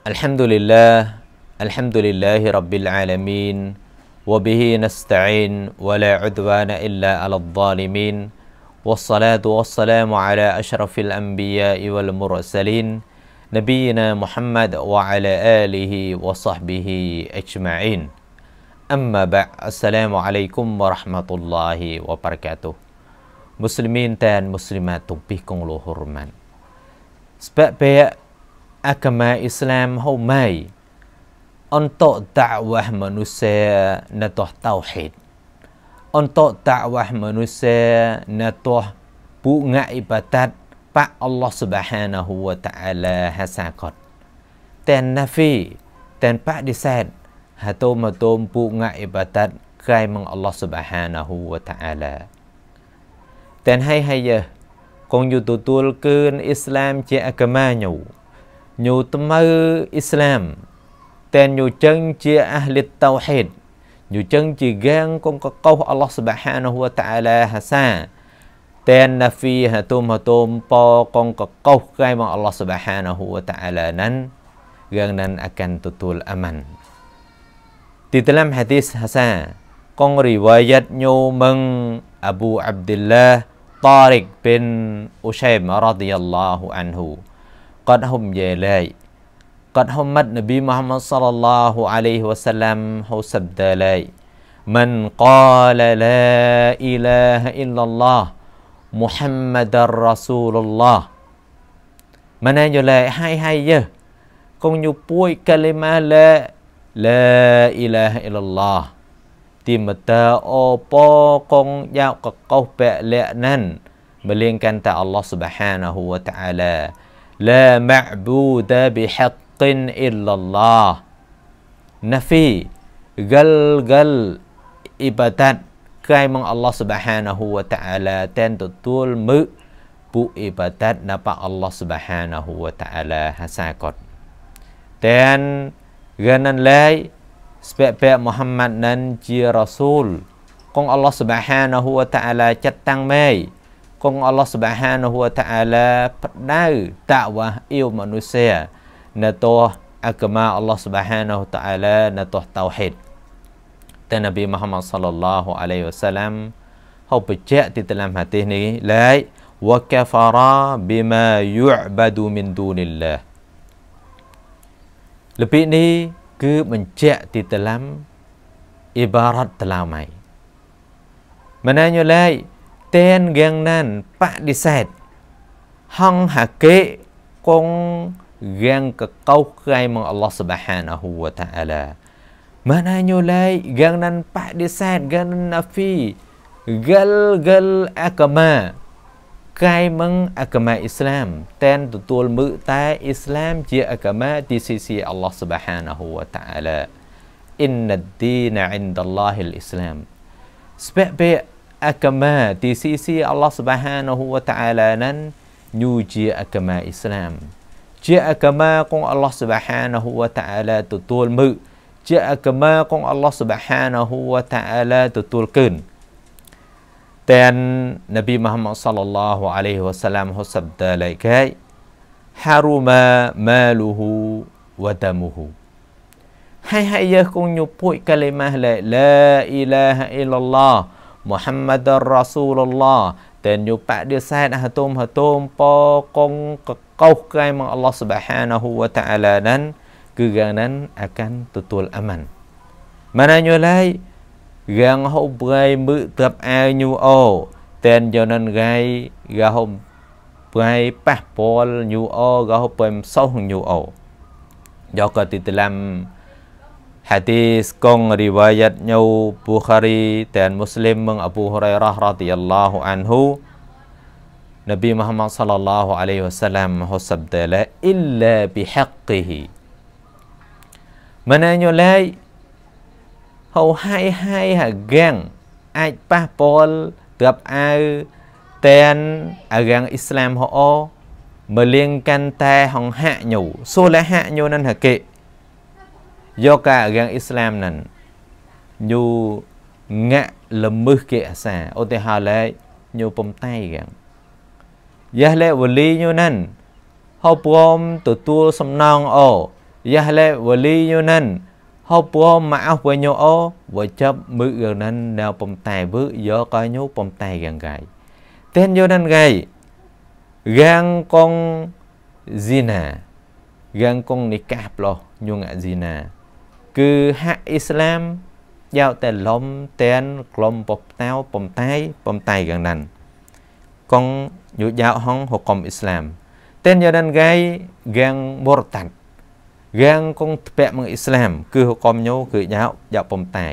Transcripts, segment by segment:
الحمد لله الحمد لله رب العالمين وبه نستعين ولا عدوان إلا على الظالمين والصلاة والسلام على أشرف الأنبياء والمرسلين نبينا محمد وعلى آله وصحبه أجمعين أما بعد السلام عليكم ورحمة الله وبركاته مسلمين تان مسلمات تبيكم لهرمان سبق بيأ agama Islam hou mai untuk dakwah manusia natoh tauhid untuk dakwah manusia natoh bunga ibadat pak Allah Subhanahu wa taala hasakot dan nafi dan pak disad hato matom bunga ibadat kai mang Allah Subhanahu wa taala dan hai hai ye kong yu tutul keun Islam je agama nyu ញូត្មៅអ៊ីស្លាមតែញូចឹងជាអះលិតតោហេតញូចឹងជាកាងកងកកោអល់ឡោះសុបហានហូវតាអាឡាហាសាតែនហ្វីហតុមហតុមពកងកកោកែមកអល់ឡោះសុបហានហូវតាអាឡានឹងកាងនឹងអកាន់ទទួលអាម៉ាន់ទីតឡាំហាឌីសហាសាកងរីវ៉ាយ៉ាតញូមឹងអប៊ូអាប់ឌីលឡាតារិកប៊ីនអ៊ូសៃមរ៉ាឌីយ៉ាល់ឡាហ៊ូអានហ៊ូ هم يلاي قد همت نبي محمد صلى الله عليه وسلم هو سبدالاي من قال لا إله إلا الله محمد رسول الله من يلاي هاي هاي يه كون يبوي كلمة لا لا إله إلا الله ទីមតើអពកងយ៉ាកកោសពលៈនឹងមលៀងកាន់តែអល់ឡោះស៊ុបហានហ៊ូវតាអាឡា لا معبود بحق إلا الله نفي قل قل إبتان كاي من الله سبحانه وتعالى تن تطول م بو إبتان نبا الله سبحانه وتعالى هساكت تن غنن لاي سبب محمد نن جي رسول قل الله سبحانه وتعالى جتن ماي គង់អល់ឡោះសុបហានហួតាអាឡាផ្ដៅតាវ៉ាអ៊ីវមនុស្សៈណតោអកមាអល់ឡោះសុបហានហួតាអាឡាណតោតោហេតតែនប៊ីមហាម៉ាត់សលឡាហូអាឡៃវ៉ាសាឡាំហូបជាទីតាមហាទីនេះឡើយ وكفر بما يعبد من دون الله លពីនេះគឺបញ្ជាក់ទីតាមអ៊ីបារ៉ាត់តឡាមៃមណាញូឡៃតែនយ៉ាងណានបដិសេធហងហាកេកងយ៉ាងកកោក្រៃមកអល់ឡោះសុបហានហ៊ូវតាអាឡាម៉ាណាញូឡៃយ៉ាងណានបដិសេធយ៉ាងណាហ្វីកលកលអកមាកាយមឹងអកមាអ៊ីស្លាមតែនទទួលមើតែអ៊ីស្លាមជាអកមាទីស៊ីស៊ីអល់ឡោះសុបហានហ៊ូវតាអាឡា إن الدين عند الله الإسلام ស្ពែក agama di sisi Allah Subhanahu wa taala nan nyuji agama Islam ជាអាកាមាของอัลลอฮ์ سبحانه และ تعالى ទទួលមើលជាអាកាមាของอัลลอฮ์ سبحانه และ تعالى ទទួលកើនតែននប៊ីមូហាម៉ាត់ sallallahu alaihi wasallam ហូសាប់ដាឡៃកៃ حرم ماله ودمه ហើយហើយយើងគង់ញុពួយកលិមាស់ឡាអ៊ីឡាហអ៊ីឡឡោះ Muhammad Rasulullah tên nhu bạ đưa xa đã hả tôm hả tôm po con câu cái mà Allah subhanahu wa ta'ala dan kegaganan akan tutul aman mana nyu lai gang ho brai mu tập ai nyu o tên cho nên gai ga ho brai passport nyu o ga ho pem sau nyu o do ka ti làm hadis kong riwayat nyau Bukhari dan Muslim meng Abu Hurairah radhiyallahu anhu Nabi Muhammad sallallahu alaihi wasallam hosabda la illa bihaqqihi Mana nyo lai hầu hai hai hà gang ai pa pol tập ai tên agang Islam ho o mà liên ta hong hạ nhủ số lẽ hạ nhô nên hà kệ យកការរាំងអ៊ីស្លាមនឹងញូងាក់ល្មើសគេអាសាឧទាហរណ៍លេញូពំតៃរាំងយ៉ាលេវលីញូនឹងហៅព្រមទទួលសំណងអូយ៉ាលេវលីញូនឹងហៅព្រមមកអស់វិញញូអូវចាប់មឹករាំងនឹងនៅពំតៃវើយកកញូពំតៃរាំងកាយតែញូនឹងកាយរាំងកង zina gang kong nikah ploh nyung zina គឺហាក់អ៊ីស្លាមយកតែលំតែនក្លំបបតៅបំតាយបំតៃកងណាន់កងយុយៅហងហុកុំអ៊ីស្លាមតែនយដានហ្គៃហ្គាំងមរតាត់ហ្គាំងកងធ្ពាក់មកអ៊ីស្លាមគឺហុកុំញូគឺយៅយកបំតៃ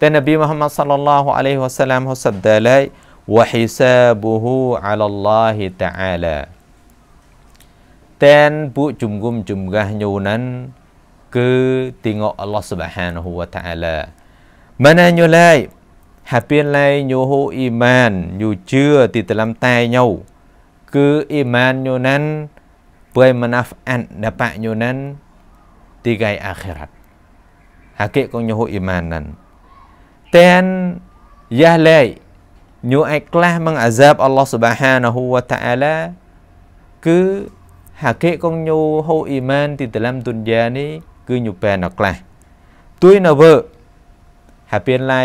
តែនប៊ីមូហាម៉ាត់សល្លឡោះអាឡៃហ៊ីវ៉ាសាឡាមហុសដដាឡៃ وحسابه على الله تعالى តែនពួកជំគុំជំកាស់ញូនឹង cứ ke tengok Allah Subhanahu wa taala. Mana nyo lai hapian lai nyo ho iman nyo chưa ti dalam tai nhau. cứ iman bởi mà nyo nan pai manafat dapat nyo nan tigai akhirat. Hakik con nyo ho iman nan. Tên, yah lai nyo ai klah mang azab Allah Subhanahu wa taala ke hakik con nyo ho iman ti dalam dunia ni គឺញូប៉ែណក្លាស់ទួយណវើហាពីឡៃ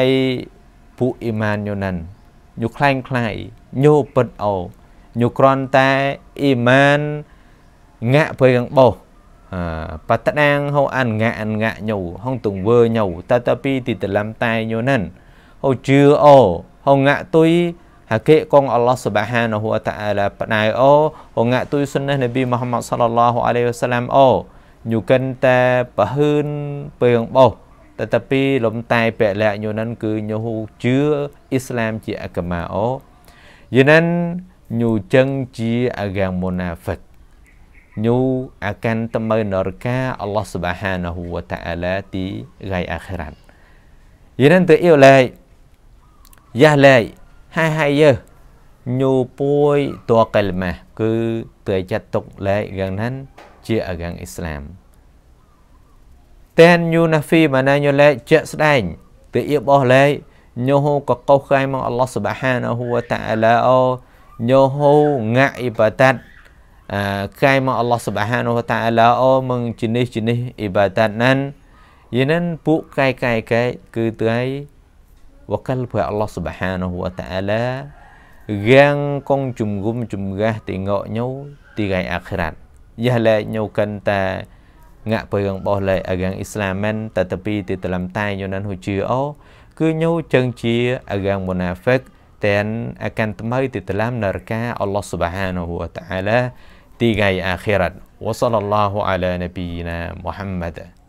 ពូអ៊ីម៉ានយូណានញូខ្លាំងខ្លាយញូពិតអូញូក្រន់តែអ៊ីម៉ានងាក់ព្រៃកងបោះបតដាងហៅអានងាក់អានងាក់ញូហងទងវើញូតតពីទីតលំតែញូណានហៅជឿអូហងងាក់ទុយហាកេកងអល់ឡោះសុបហានហូតាអាឡាបណៃអូហងងាក់ទុយសុនណេះនប៊ីមូហាម៉ាត់សល្លឡោះអាឡៃវ៉ាសាឡាមអូញូកិនតែប្រហឿនពេលបោះតែតពី លំតែពលៈញូនឹងគឺញូជឿអ៊ីស្លាមជាអកមាអូយូនឹងញូចឹងជាអកាមូណាហ្វិកញូអាកាន់តមើនរកាអល់ឡោះស៊ុបហានហ៊ូវតាអាឡាទីហ្គៃអាខិរ៉ាត់យូនឹងទៅអ៊ីវឡៃយ៉ាឡៃហើយហើយយើញូពួយតកលម៉ាគឺទៅចាត់ទុកឡៃយ៉ាងហ្នឹងជាអាកាំងអ៊ីស្លាមតែនយូណាហ្វីម៉ាណាយូឡេជាក់ស្ដែងពាក្យអ៊ីបអស់ឡេញោហូក៏កោសខែមកអល់ឡោះស៊ុបហានហ៊ូវតាអាឡាអូញោហូងាក់អ៊ីបាតាត់អឺខែមកអល់ឡោះស៊ុបហានហ៊ូវតាអាឡាអូមឹងជនេះជនេះអ៊ីបាតាត់ណានយេណានពួកកែកែកែគឺទៅឲ្យវកលព្រះអល់ឡោះស៊ុបហានហ៊ូវតាអាឡាយ៉ាងកងជំងុំជំងះទីងក់ញោទីកៃអាខិរ៉ាត់យះលែកញូកិនតាងាក់ពើងបោះលែកអកាងអ៊ីស្លាមែនតតពីទីតលំតែយូនឹងហ៊ូជឿអូគឺញូចឹងជាអកាងមូណាហ្វិកតែនអកាន់ថ្មីទីតលំនរកាអល់ឡោះស៊ុបហានហ៊ូតាអាឡាទីថ្ងៃអាខិរ៉ាត់វ៉ាសលឡោះអាឡានប៊ីណាមូហាំម៉ាត់